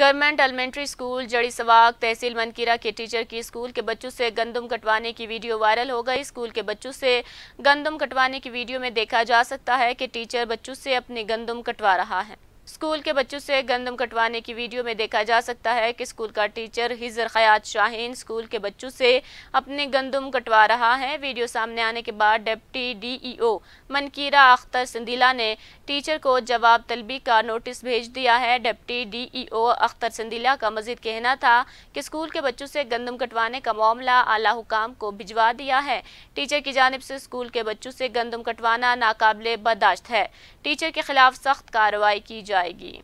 government elementary school जड़ी सवाग तहसील मनकीरा के teacher की स्कूल के बच्चों से गंदम कटवाने की वीडियो वायरल हो गई स्कूल के बच्चों से गंदम कटवाने की वीडियो में देखा जा सकता है कि टीचर बच्चों से अपनी गंदम कटवा रहा है स्कूल के बच्चों से गंदम कटवाने की वीडियो में देखा जा सकता है कि स्कूल का टीचर हिजर खयात शाहीन स्कूल के बच्चों से अपने गंदम कटवा रहा है वीडियो सामने आने के बाद डिप्टी डीईओ मनकीरा अख्तर संदीला ने टीचर को जवाब तलबी का नोटिस भेज दिया है डिप्टी डीईओ अख्तर संदीला का मजीद कहना था कि स्कूल के बच्चों से गंदम कटवाने का मामला आला हुकाम को भिजवा दिया है टीचर की जानब से स्कूल के बच्चों से गंदम कटवाना नाकबले बर्दाश्त है टीचर के खिलाफ सख्त कार्रवाई की जाए जाएगी